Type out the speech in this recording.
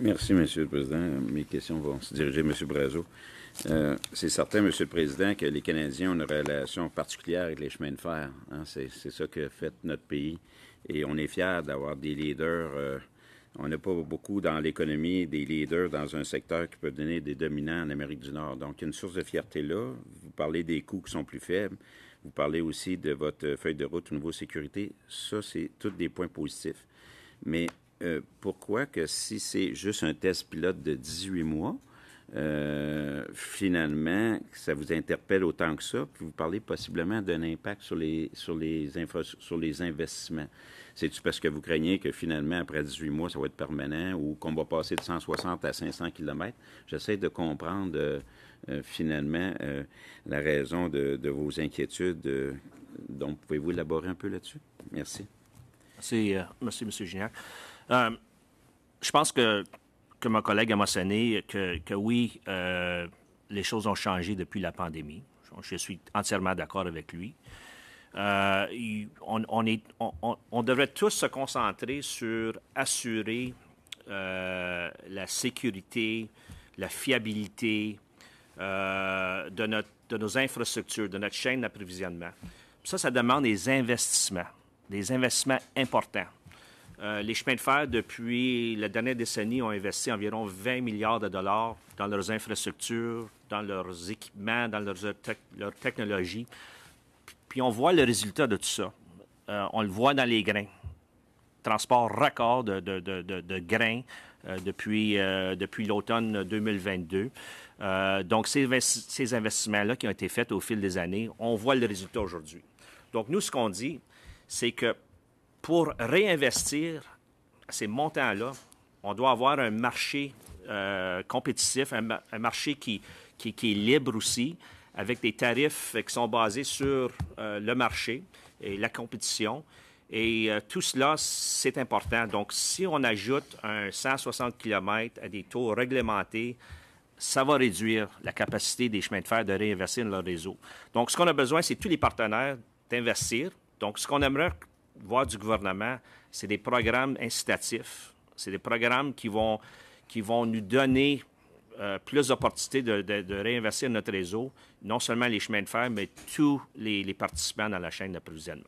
Merci, M. le Président. Mes questions vont se diriger, M. Brazo. Euh, c'est certain, M. le Président, que les Canadiens ont une relation particulière avec les chemins de fer. Hein. C'est, ça que fait notre pays. Et on est fiers d'avoir des leaders. Euh, on n'a pas beaucoup dans l'économie des leaders dans un secteur qui peut donner des dominants en Amérique du Nord. Donc, une source de fierté là. Vous parlez des coûts qui sont plus faibles. Vous parlez aussi de votre feuille de route au niveau sécurité. Ça, c'est tous des points positifs. Mais euh, pourquoi que si c'est juste un test pilote de 18 mois, euh, finalement, ça vous interpelle autant que ça, puis vous parlez possiblement d'un impact sur les, sur les, investissements. C'est-tu parce que vous craignez que finalement, après 18 mois, ça va être permanent ou qu'on va passer de 160 à 500 km? J'essaie de comprendre euh, finalement la raison de, vos inquiétudes. donc, pouvez-vous élaborer un peu là-dessus? Merci. Merci, merci M. Gignac. Euh, je pense que, que mon collègue a mentionné que, que oui, euh, les choses ont changé depuis la pandémie. Je suis entièrement d'accord avec lui. Euh, on, on, est, on, devrait tous se concentrer sur assurer la sécurité, la fiabilité de, notre, de nos infrastructures, de notre chaîne d'approvisionnement. Ça, ça demande des investissements, des investissements importants. Euh, les chemins de fer, depuis la dernière décennie, ont investi environ 20 milliards de dollars dans leurs infrastructures, dans leurs équipements, dans leurs, euh, technologies. Puis on voit le résultat de tout ça. Euh, on le voit dans les grains. Transport record de, grains depuis, depuis l'automne 2022. donc, ces, ces investissements-là qui ont été faits au fil des années, on voit le résultat aujourd'hui. Donc, nous, ce qu'on dit, c'est que pour réinvestir ces montants-là, on doit avoir un marché euh, compétitif, un, marché qui, qui, est libre aussi, avec des tarifs euh, qui sont basés sur euh, le marché et la compétition. Et tout cela, c'est important. Donc, si on ajoute un 160 km à des taux réglementés, ça va réduire la capacité des chemins de fer de réinvestir dans leur réseau. Donc, ce qu'on a besoin, c'est tous les partenaires d'investir. Donc, ce qu'on aimerait voir du gouvernement, c'est des programmes incitatifs. C'est des programmes qui vont, nous donner euh, plus d'opportunités de, de, réinvestir notre réseau, non seulement les chemins de fer, mais tous les, les participants dans la chaîne d'approvisionnement.